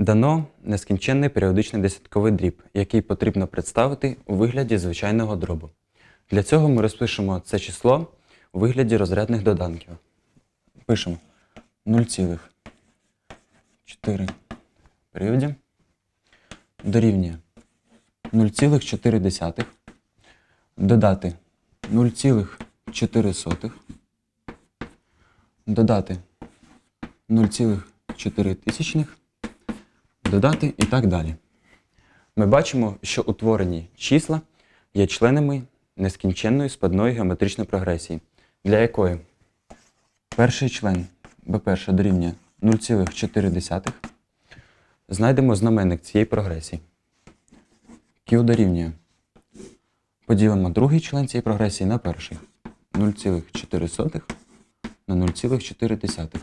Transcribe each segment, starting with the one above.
Дано нескінченний періодичний десятковий дріб, який потрібно представити у вигляді звичайного дробу. Для цього ми розпишемо це число у вигляді розрядних доданків. Пишемо 0,4 періоді дорівнює 0,4 додати 0,4 додати 0,4 тисячних додати і так далі. Ми бачимо, що утворені числа є членами нескінченної спадної геометричної прогресії, для якої перший член b1 дорівнює 0,4 знайдемо знаменник цієї прогресії. Q дорівнює. Поділимо другий член цієї прогресії на перший 0,4 на 0,4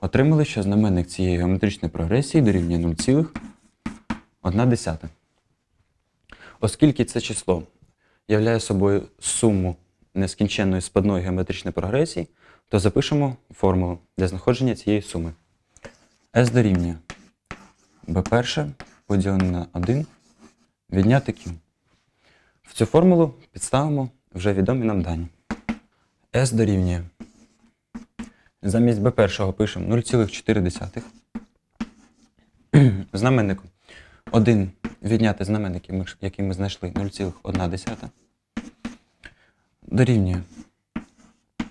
отримали, що знаменник цієї геометричної прогресії дорівнює 0,1. Оскільки це число являє собою суму нескінченної спадної геометричної прогресії, то запишемо формулу для знаходження цієї суми. S дорівнює B1 поділене на 1 відняти Q. В цю формулу підставимо вже відомі нам дані. S дорівнює Замість Б 1 пишемо 0,4 знаменником. Один відняти знаменник, який ми знайшли 0,1. Дорівнює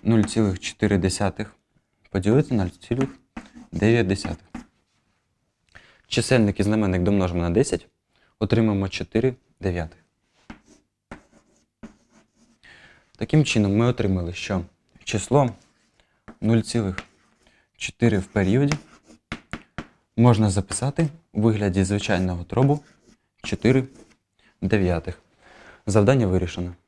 0,4 поділити на 0,9. Чисельник і знаменник домножимо на 10, отримаємо 4 дев'ятих. Таким чином, ми отримали, що число. 0,4 в періоді можна записати у вигляді звичайного дробу 4 дев'ятих. Завдання вирішено.